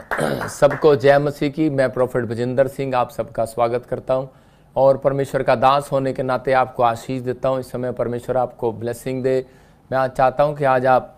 सबको जय मसीह की मैं प्रोफेट बजिंदर सिंह आप सबका स्वागत करता हूं और परमेश्वर का दास होने के नाते आपको आशीष देता हूं इस समय परमेश्वर आपको ब्लेसिंग दे मैं आज चाहता हूं कि आज आप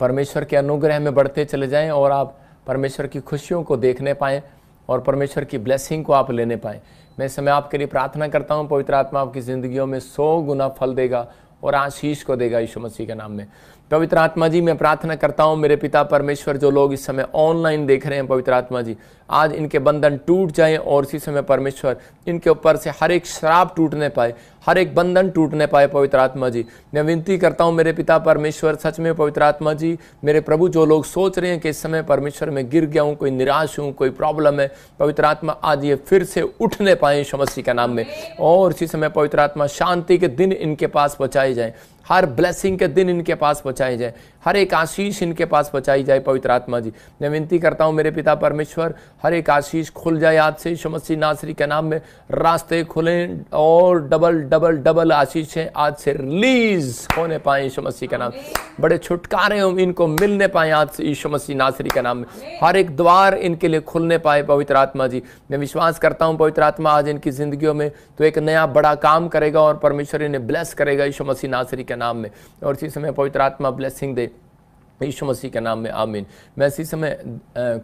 परमेश्वर के अनुग्रह में बढ़ते चले जाएं और आप परमेश्वर की खुशियों को देखने पाएँ और परमेश्वर की ब्लेसिंग को आप लेने पाएँ मैं इस समय आपके लिए प्रार्थना करता हूँ पवित्र आत्मा आपकी ज़िंदगियों में सौ गुना फल देगा और आशीष को देगा यीशु मसीह के नाम में पवित्र आत्मा जी मैं प्रार्थना करता हूँ मेरे पिता परमेश्वर जो लोग इस समय ऑनलाइन देख रहे हैं पवित्र आत्मा जी आज इनके बंधन टूट जाएं और इसी समय परमेश्वर इनके ऊपर से हर एक श्राप टूटने पाए हर एक बंधन टूटने पाए पवित्र आत्मा जी मैं विनती करता हूँ मेरे पिता परमेश्वर सच में पवित्र आत्मा जी मेरे प्रभु जो लोग सोच रहे हैं कि इस समय परमेश्वर में गिर गया हूँ कोई निराश हूँ कोई प्रॉब्लम है पवित्र आत्मा आज ये फिर से उठने पाए समस्या के नाम में और इसी समय पवित्र आत्मा शांति के दिन इनके पास पहुँचाए जाए हर ब्लेसिंग के दिन इनके पास पहुँचाई जाए हर एक आशीष इनके पास पहुँचाई जाए पवित्र आत्मा जी मैं विनती करता हूँ मेरे पिता परमेश्वर हर एक आशीष खुल जाए आज से शमसी नासरी के नाम में रास्ते खुलें और डबल डबल डबल आशीषें आज से रिलीज होने पाए शमसी के नाम बड़े छुटकारे इनको मिलने पाए आज से ईशो मसी नासरी के नाम में हर एक द्वार इनके लिए खुलने पाए पवित्र आत्मा जी मैं विश्वास करता हूँ पवित्र आत्मा आज इनकी जिंदगियों में तो एक नया बड़ा काम करेगा और परमेश्वर इन्हें ब्लेस करेगा ईशो मसी नासरी के नाम में और इसी समय पवित्र आत्मा ब्लेसिंग दे यीशु मसीह के नाम में आमीन मैं इसी समय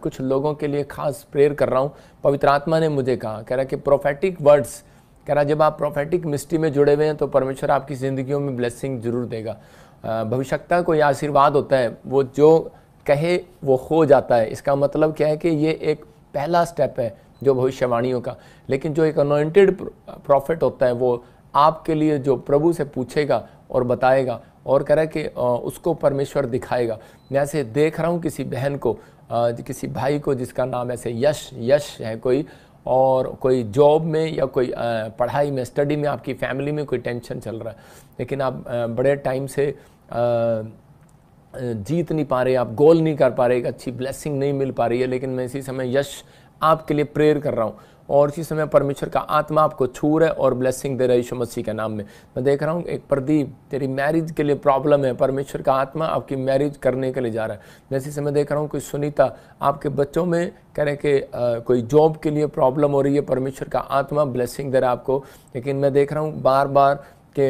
कुछ लोगों के लिए खास प्रेयर कर रहा हूँ पवित्र आत्मा ने मुझे कहा कह रहा कि प्रोफेटिक वर्ड्स कह रहा जब आप प्रोफेटिक मिस्ट्री में जुड़े हुए हैं तो परमेश्वर आपकी ज़िंदगी में ब्लेसिंग जरूर देगा भविष्यता को यह आशीर्वाद होता है वो जो कहे वो हो जाता है इसका मतलब क्या है कि ये एक पहला स्टेप है जो भविष्यवाणियों का लेकिन जो एक अनोइंटेड प्रॉफिट होता है वो आपके लिए जो प्रभु से पूछेगा और बताएगा और कह रहा है कि उसको परमेश्वर दिखाएगा मैं ऐसे देख रहा हूँ किसी बहन को किसी भाई को जिसका नाम ऐसे यश यश है कोई और कोई जॉब में या कोई पढ़ाई में स्टडी में आपकी फैमिली में कोई टेंशन चल रहा है लेकिन आप बड़े टाइम से जीत नहीं पा रहे आप गोल नहीं कर पा रहे एक अच्छी ब्लेसिंग नहीं मिल पा रही है लेकिन मैं इसी समय यश आपके लिए प्रेयर कर रहा हूँ और उसी समय परमेश्वर का आत्मा आपको छू रहा है और ब्लेसिंग दे रहा है यीशु मसीह के नाम में मैं देख रहा हूँ एक प्रदीप तेरी मैरिज के लिए प्रॉब्लम है परमेश्वर का आत्मा आपकी मैरिज करने के लिए जा रहा है मैं इसी समय देख रहा हूँ कोई सुनीता आपके बच्चों में कह रहे कि कोई जॉब के लिए प्रॉब्लम हो रही है परमेश्वर का आत्मा ब्लेसिंग दे रहा है आपको लेकिन मैं देख रहा हूँ बार बार के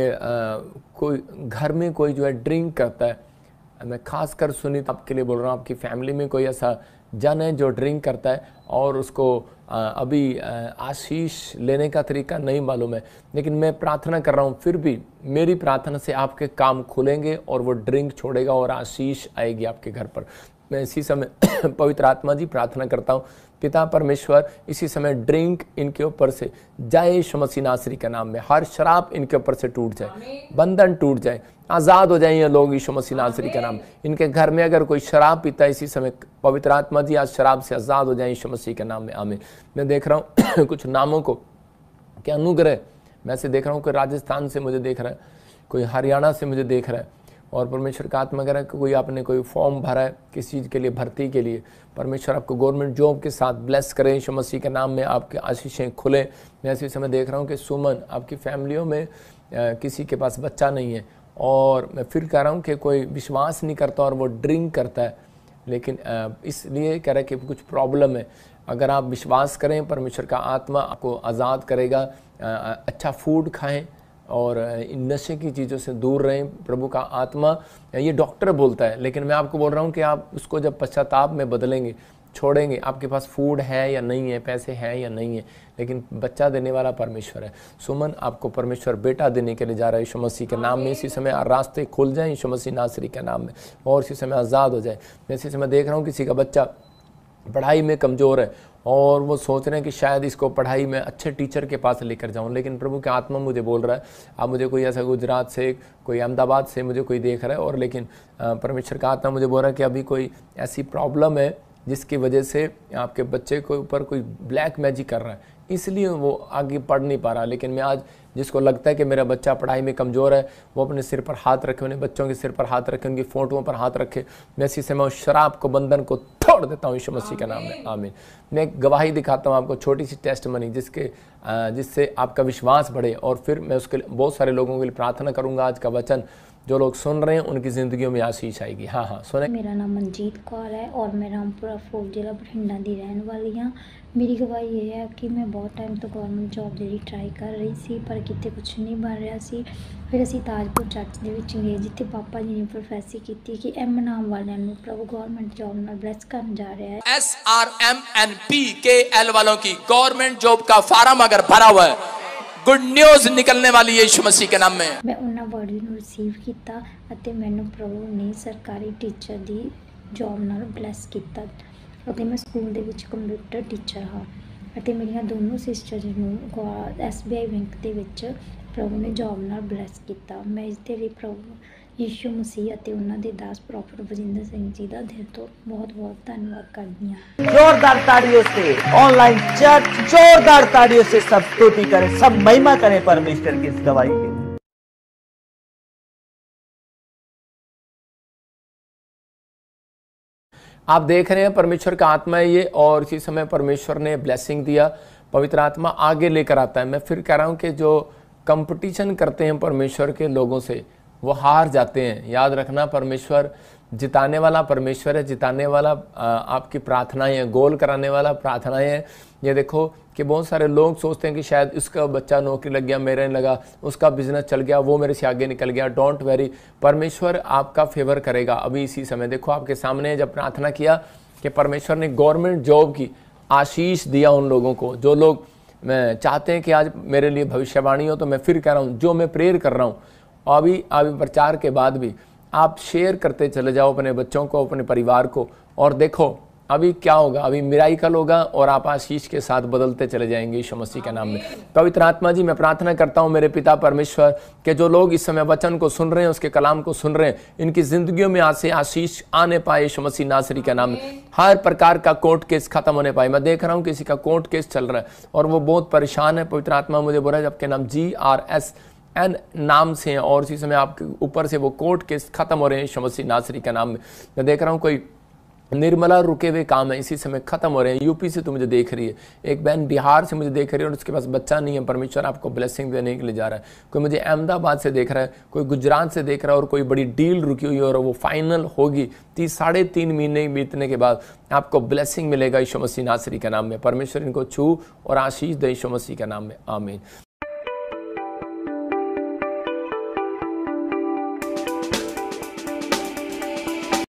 कोई घर में कोई जो है ड्रिंक करता है मैं खासकर सुनीता आपके लिए बोल रहा हूँ आपकी फैमिली में कोई ऐसा जन है जो ड्रिंक करता है और उसको अभी आशीष लेने का तरीका नहीं मालूम है लेकिन मैं प्रार्थना कर रहा हूँ फिर भी मेरी प्रार्थना से आपके काम खुलेंगे और वो ड्रिंक छोड़ेगा और आशीष आएगी आपके घर पर मैं इसी समय पवित्र आत्मा जी प्रार्थना करता हूँ पिता परमेश्वर इसी समय ड्रिंक इनके ऊपर से जाए शमसी नासरी के नाम में हर शराब इनके ऊपर से टूट जाए बंधन टूट जाए आज़ाद हो जाएंगे लोग यीशु मसीह नासरी का नाम इनके घर में अगर कोई शराब पीता है इसी समय पवित्र आत्मा जी आज शराब से आज़ाद हो जाए यीशु मसीह के नाम में आमिर मैं देख रहा हूँ कुछ नामों को क्या अनुग्रह मैं से देख रहा हूँ कोई राजस्थान से मुझे देख रहा है कोई हरियाणा से मुझे देख रहा है और परमेश्वर का आत्मा कह रहा है कोई आपने कोई फॉर्म भरा है किस चीज़ के लिए भर्ती के लिए परमेश्वर आपको गवर्नमेंट जॉब के साथ ब्लेस करें यीशु मसीह के नाम में आपके आशीषें खुलें मैं इसी समय देख रहा हूँ कि सुमन आपकी फैमिलियों में किसी के पास बच्चा नहीं है और मैं फिर कह रहा हूँ कि कोई विश्वास नहीं करता और वो ड्रिंक करता है लेकिन इसलिए कह रहा है कि कुछ प्रॉब्लम है अगर आप विश्वास करें परमेश्वर का आत्मा आपको आज़ाद करेगा अच्छा फूड खाएं और इन नशे की चीज़ों से दूर रहें प्रभु का आत्मा ये डॉक्टर बोलता है लेकिन मैं आपको बोल रहा हूँ कि आप उसको जब पश्चाताप में बदलेंगे छोड़ेंगे आपके पास फूड है या नहीं है पैसे हैं या नहीं है लेकिन बच्चा देने वाला परमेश्वर है सुमन आपको परमेश्वर बेटा देने के लिए जा रहा है यीशु मसीह के नाम में इसी समय रास्ते खुल जाए यीशु मसीह नासरी के नाम में और इसी समय आज़ाद हो जाए मैं इसी समय देख रहा हूँ किसी का बच्चा पढ़ाई में कमज़ोर है और वो सोच रहे हैं कि शायद इसको पढ़ाई में अच्छे टीचर के पास लेकर जाऊं लेकिन प्रभु की आत्मा मुझे बोल रहा है आप मुझे कोई ऐसा गुजरात से कोई अहमदाबाद से मुझे कोई देख रहा है और लेकिन परमेश्वर का आत्मा मुझे बोल रहा है कि अभी कोई ऐसी प्रॉब्लम है जिसकी वजह से आपके बच्चे के ऊपर कोई ब्लैक मैजिक कर रहा है इसलिए वो आगे पढ़ नहीं पा रहा लेकिन मैं आज जिसको लगता है कि मेरा बच्चा पढ़ाई में कमज़ोर है वो अपने सिर पर हाथ रखे उन्हें बच्चों के सिर पर हाथ रखे उनकी फ़ोटों पर हाथ रखे मैं इसी समय उस शराब को बंधन को तोड़ देता हूँ यीशु मसीह के नाम में आमिर मैं एक गवाही दिखाता हूँ आपको छोटी सी टेस्ट मनी जिसके जिससे आपका विश्वास बढ़े और फिर मैं उसके बहुत सारे लोगों के लिए प्रार्थना करूँगा आज का वचन जो लोग सुन रहे हैं उनकी ज़िंदगियों में आशीष आएगी हाँ हाँ सुने मेरा नाम मनजीत कौर है और मैं रामपुरा फोर्ट जिला बठिंडा की रहने वाली हाँ मेरी गवाही ये है कि मैं बहुत टाइम तो गवर्नमेंट जॉब ਜਿਹੜੀ ਟਰਾਈ ਕਰ ਰਹੀ ਸੀ ਪਰ ਕਿਤੇ ਕੁਝ ਨਹੀਂ ਬਣ ਰਿਹਾ ਸੀ ਫਿਰ ਅਸੀਂ ਤਾਜਪੁਰ ਚਰਚ ਦੇ ਵਿੱਚ ਗਏ ਜਿੱਥੇ ਪਾਪਾ ਜੀ ਨੇ ਪ੍ਰੋਫੈਸੀ ਕੀਤੀ ਕਿ ਐਮ ਨਾਮ ਵਾਲਿਆਂ ਨੂੰ ਪ੍ਰਭੂ ਗਵਰਨਮੈਂਟ ਜੌਬ ਨਾਲ ਬਲੈਸ ਕਰਨ ਜਾ ਰਿਹਾ ਹੈ S R M N P K L ਵਾलों की गवर्नमेंट जॉब का फार्म अगर भरा हुआ है ਗੁੱਡ ਨਿਊਜ਼ ਨਿਕਲਨੇ ਵਾਲੀ ਹੈ ਯਿਸੂ ਮਸੀਹ ਦੇ ਨਾਮ ਮੈਂ ਉਹਨਾਂ ਵਰਡ ਨੂੰ ਰਿਸੀਵ ਕੀਤਾ ਅਤੇ ਮੈਨੂੰ ਪ੍ਰਭੂ ਨੇ ਸਰਕਾਰੀ ਟੀਚਰ ਦੀ ਜੌਬ ਨਾਲ ਬਲੈਸ ਕੀਤਾ ਅਤੇ ਮੈਂ ਸਕੂਲ ਦੇ ਵਿੱਚ ਕੰਪਿਊਟਰ ਟੀਚਰ ਹਾਂ ਅਤੇ ਮੇਰੀਆਂ ਦੋਨੋਂ ਸਿਸਟਰਸ ਨੂੰ ਐਸਬੀਆਈ ਬੈਂਕ ਦੇ ਵਿੱਚ ਪ੍ਰਭੂ ਨੇ ਜੌਬ ਨਾਲ ਬਲੈਸ ਕੀਤਾ ਮੈਂ ਇਸ ਦੇ ਲਈ ਪ੍ਰਭੂ ਯਿਸੂ मसीह ਅਤੇ ਉਹਨਾਂ ਦੇ ਦਾਸ ਪ੍ਰੋਫਟ ਵਜਿੰਦਰ ਸਿੰਘ ਜੀ ਦਾ ਦਿਲ ਤੋਂ ਬਹੁਤ-ਬਹੁਤ ਧੰਨਵਾਦ ਕਰਦੀ ਹਾਂ जोरदार करें परमेश्वर की इस गवाही आप देख रहे हैं परमेश्वर का आत्मा है ये और इसी समय परमेश्वर ने ब्लेसिंग दिया पवित्र आत्मा आगे लेकर आता है मैं फिर कह रहा हूँ कि जो कंपटीशन करते हैं परमेश्वर के लोगों से वो हार जाते हैं याद रखना परमेश्वर जिताने वाला परमेश्वर है जिताने वाला आपकी प्रार्थनाएं हैं गोल कराने वाला प्रार्थनाएं हैं ये देखो कि बहुत सारे लोग सोचते हैं कि शायद इसका बच्चा नौकरी लग गया मेरे लगा उसका बिजनेस चल गया वो मेरे से आगे निकल गया डोंट वेरी परमेश्वर आपका फेवर करेगा अभी इसी समय देखो आपके सामने जब प्रार्थना किया कि परमेश्वर ने गवर्नमेंट जॉब की आशीष दिया उन लोगों को जो लोग मैं चाहते हैं कि आज मेरे लिए भविष्यवाणी हो तो मैं फिर कह रहा हूँ जो मैं प्रेयर कर रहा हूँ अभी अभी प्रचार के बाद भी आप शेयर करते चले जाओ अपने बच्चों को अपने परिवार को और देखो अभी क्या होगा अभी मिराइकल होगा और आप आशीष के साथ बदलते चले जाएंगे यीशु मसीह के नाम में पवित्र आत्मा जी मैं प्रार्थना करता हूँ मेरे पिता परमेश्वर के जो लोग इस समय वचन को सुन रहे हैं उसके कलाम को सुन रहे हैं इनकी जिंदगियों में आज से आशीष आने पाए यीशु मसीह नासरी के नाम में हर प्रकार का कोर्ट केस खत्म होने पाए मैं देख रहा हूँ किसी का कोर्ट केस चल रहा है और वो बहुत परेशान है पवित्र आत्मा मुझे बोला है आपके नाम जी आर एस एंड नाम से हैं और उसी समय आपके ऊपर से वो कोर्ट केस ख़त्म हो रहे हैं शमसी नासरी के नाम मैं देख रहा हूँ कोई निर्मला रुके हुए काम है इसी समय खत्म हो रहे हैं यूपी से तो मुझे देख रही है एक बहन बिहार से मुझे देख रही है और उसके पास बच्चा नहीं है परमेश्वर आपको ब्लेसिंग देने के लिए जा रहा है कोई मुझे अहमदाबाद से देख रहा है कोई गुजरात से देख रहा है और कोई बड़ी डील रुकी हुई है और वो फाइनल होगी तीस साढ़े तीन महीने बीतने के बाद आपको ब्लेसिंग मिलेगा ईशो मसीह नासरी के नाम में परमेश्वर इनको छू और आशीष दे ईशो मसीह के नाम में आमीन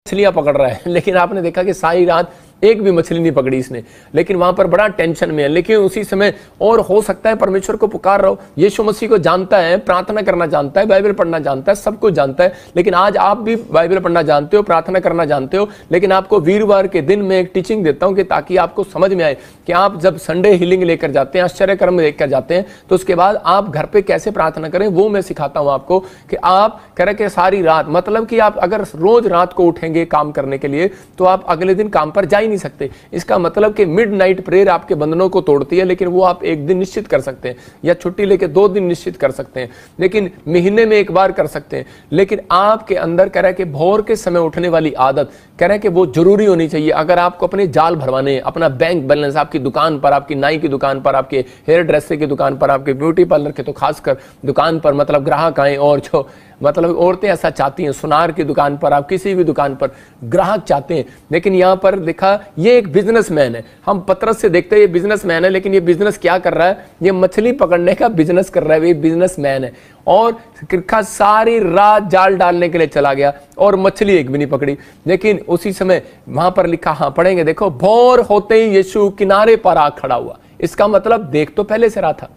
मछलियां पकड़ रहा है लेकिन आपने देखा कि सारी रात एक भी मछली नहीं पकड़ी इसने लेकिन वहां पर बड़ा टेंशन में है लेकिन उसी समय और हो सकता है परमेश्वर को पुकार रहो यीशु मसीह को जानता है प्रार्थना करना जानता है बाइबल पढ़ना जानता है सब कुछ जानता है लेकिन आज आप भी बाइबल पढ़ना जानते हो प्रार्थना करना जानते हो लेकिन आपको वीरवार के दिन में एक टीचिंग देता हूँ कि ताकि आपको समझ में आए कि आप जब संडे हीलिंग लेकर जाते हैं आश्चर्य कर्म लेकर जाते हैं तो उसके बाद आप घर पर कैसे प्रार्थना करें वो मैं सिखाता हूं आपको कि आप करें कि सारी रात मतलब कि आप अगर रोज रात को उठेंगे काम करने के लिए तो आप अगले दिन काम पर जाए ही नहीं सकते इसका मतलब कि मिड नाइट प्रेयर आपके बंधनों को तोड़ती है लेकिन वो आप एक दिन निश्चित कर सकते हैं या छुट्टी लेके दो दिन निश्चित कर सकते हैं लेकिन महीने में एक बार कर सकते हैं लेकिन आपके अंदर कह रहा है कि भोर के समय उठने वाली आदत कह रहे हैं कि वो जरूरी होनी चाहिए अगर आपको अपने जाल भरवाने अपना बैंक बैलेंस आपकी दुकान पर आपकी नाई की दुकान पर आपके हेयर ड्रेसर की दुकान पर आपके ब्यूटी पार्लर के तो खासकर दुकान पर मतलब ग्राहक आए और जो मतलब औरतें ऐसा चाहती हैं सुनार की दुकान पर आप किसी भी दुकान पर ग्राहक चाहते हैं लेकिन यहाँ पर देखा ये एक बिजनेसमैन है हम पत्रस से देखते हैं ये बिजनेसमैन है लेकिन ये बिजनेस क्या कर रहा है ये मछली पकड़ने का बिजनेस कर रहा है ये बिजनेसमैन है और किरखा सारी रात जाल डालने के लिए चला गया और मछली एक भी नहीं पकड़ी लेकिन उसी समय वहां पर लिखा हाँ पढ़ेंगे देखो भोर होते ही यीशु किनारे पर आ खड़ा हुआ इसका मतलब देख तो पहले से रहा था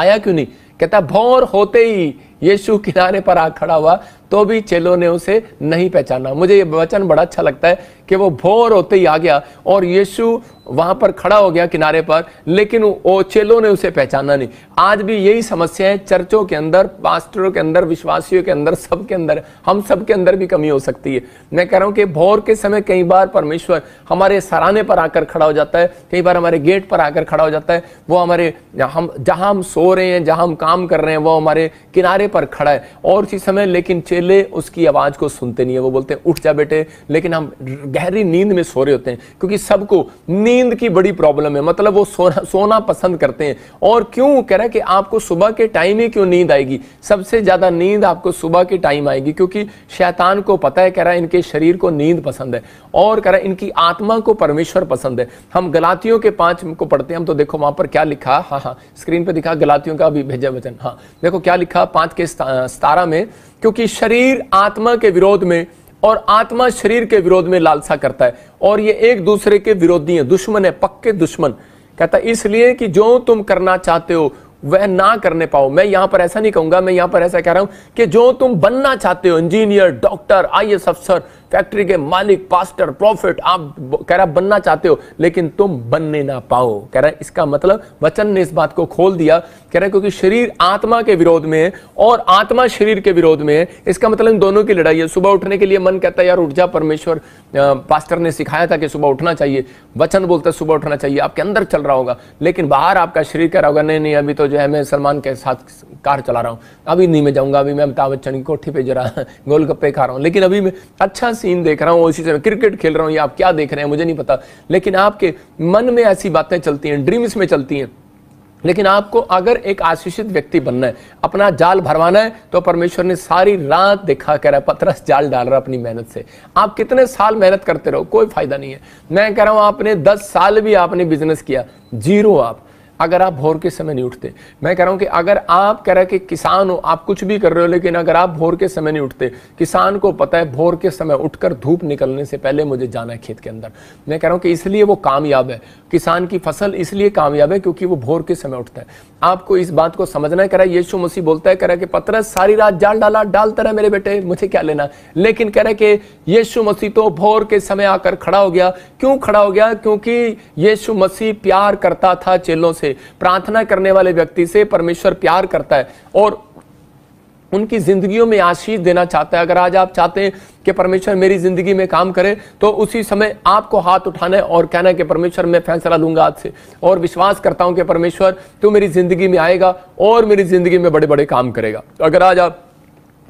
आया क्यों नहीं कहता भोर होते ही यीशु किनारे पर आ खड़ा हुआ तो भी चेलों ने उसे नहीं पहचाना मुझे ये वचन बड़ा अच्छा लगता है कि वो भोर होते ही आ गया और यीशु वहां पर खड़ा हो गया किनारे पर लेकिन वो चेलों ने उसे पहचाना नहीं आज भी यही समस्या है चर्चों के अंदर पास्टरों के अंदर विश्वासियों के अंदर सबके अंदर हम सब के अंदर भी कमी हो सकती है मैं कह रहा हूं कि भोर के समय कई बार परमेश्वर हमारे सराहने पर आकर खड़ा हो जाता है कई बार हमारे गेट पर आकर खड़ा हो जाता है वो हमारे हम जहां हम सो रहे हैं जहां हम काम कर रहे हैं वो हमारे किनारे पर खड़ा है और उसी समय लेकिन चेले उसकी आवाज़ को सुनते नहीं है वो बोलते हैं उठ जा बेटे लेकिन हम गहरी नींद में सो रहे होते हैं क्योंकि सबको नींद की बड़ी प्रॉब्लम है मतलब वो सोना सोना पसंद करते हैं और क्यों कह रहा है कि आपको सुबह के टाइम ही क्यों नींद आएगी सबसे ज़्यादा नींद आपको सुबह के टाइम आएगी क्योंकि शैतान को पता है कह रहा है इनके शरीर को नींद पसंद है और कह रहा है इनकी आत्मा को परमेश्वर पसंद है हम गलातियों के पांच को पढ़ते हैं हम तो देखो वहां पर क्या लिखा हाँ हाँ स्क्रीन पर दिखा गलातियों का भी भेजा वचन हाँ देखो क्या लिखा पांच के के सतारा में क्योंकि शरीर आत्मा के विरोध में और आत्मा शरीर के विरोध में लालसा करता है और ये एक दूसरे के विरोधी है दुश्मन है पक्के दुश्मन कहता इसलिए कि जो तुम करना चाहते हो वह ना करने पाओ मैं यहां पर ऐसा नहीं कहूंगा मैं यहां पर ऐसा कह रहा हूं कि जो तुम बनना चाहते हो इंजीनियर डॉक्टर आई अफसर फैक्ट्री के मालिक पास्टर प्रॉफिट आप कह रहा बनना चाहते हो लेकिन तुम बनने ना पाओ कह रहा इसका मतलब वचन ने इस बात को खोल दिया कह रहा क्योंकि शरीर आत्मा के विरोध में है और आत्मा शरीर के विरोध में है इसका मतलब इन दोनों की लड़ाई है सुबह उठने के लिए मन कहता है यार ऊर्जा परमेश्वर पास्टर ने सिखाया था कि सुबह उठना चाहिए वचन बोलता है सुबह उठना चाहिए आपके अंदर चल रहा होगा लेकिन बाहर आपका शरीर कह रहा होगा नहीं नहीं अभी तो जो है मैं सलमान के साथ कार चला रहा हूँ अभी नहीं मैं जाऊँगा अभी मैं अमिताभ बच्चन की कोठी पे जरा गोलगप्पे खा रहा हूँ लेकिन अभी मैं अच्छा सीन देख रहा हूँ इसी समय क्रिकेट खेल रहा हूँ या आप क्या देख रहे हैं मुझे नहीं पता लेकिन आपके मन में ऐसी बातें चलती हैं ड्रीम्स में चलती हैं लेकिन आपको अगर एक आशीषित व्यक्ति बनना है अपना जाल भरवाना है तो परमेश्वर ने सारी रात देखा कह रहा है पथरस जाल डाल रहा है अपनी मेहनत से आप कितने साल मेहनत करते रहो कोई फायदा नहीं है मैं कह रहा हूं आपने दस साल भी आपने बिजनेस किया जीरो आप अगर आप भोर के समय नहीं उठते मैं कह रहा हूं कि अगर आप कह रहे कि किसान हो आप कुछ भी कर रहे हो लेकिन अगर आप भोर के समय नहीं उठते किसान को पता है भोर के समय उठकर धूप निकलने से पहले मुझे जाना है खेत के अंदर मैं कह रहा हूं कि इसलिए वो कामयाब है किसान की फसल इसलिए कामयाब है क्योंकि वो भोर के समय उठता है आपको इस बात को समझना करा यीशु मसीह बोलता है करा कि पतरस सारी रात जाल डाला डालता रहा मेरे बेटे मुझे क्या लेना लेकिन कह रहे कि यीशु मसीह तो भोर के समय आकर खड़ा हो गया क्यों खड़ा हो गया क्योंकि यीशु मसीह प्यार करता था चेलों से से प्रार्थना करने वाले व्यक्ति से परमेश्वर प्यार करता है और उनकी जिंदगियों में आशीष देना चाहता है अगर आज आप चाहते हैं कि परमेश्वर मेरी जिंदगी में काम करे तो उसी समय आपको हाथ उठाना है और कहना है कि परमेश्वर मैं फैसला लूंगा आज से और विश्वास करता हूं कि परमेश्वर तू मेरी जिंदगी में आएगा और मेरी जिंदगी में बड़े बड़े काम करेगा तो अगर आज आप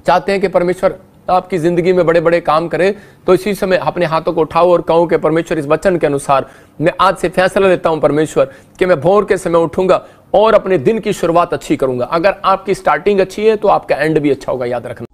चाहते हैं कि परमेश्वर आपकी जिंदगी में बड़े बड़े काम करे तो इसी समय अपने हाथों को उठाओ और कहो कि परमेश्वर इस वचन के अनुसार मैं आज से फैसला लेता हूं परमेश्वर कि मैं भोर के समय उठूंगा और अपने दिन की शुरुआत अच्छी करूंगा अगर आपकी स्टार्टिंग अच्छी है तो आपका एंड भी अच्छा होगा याद रखना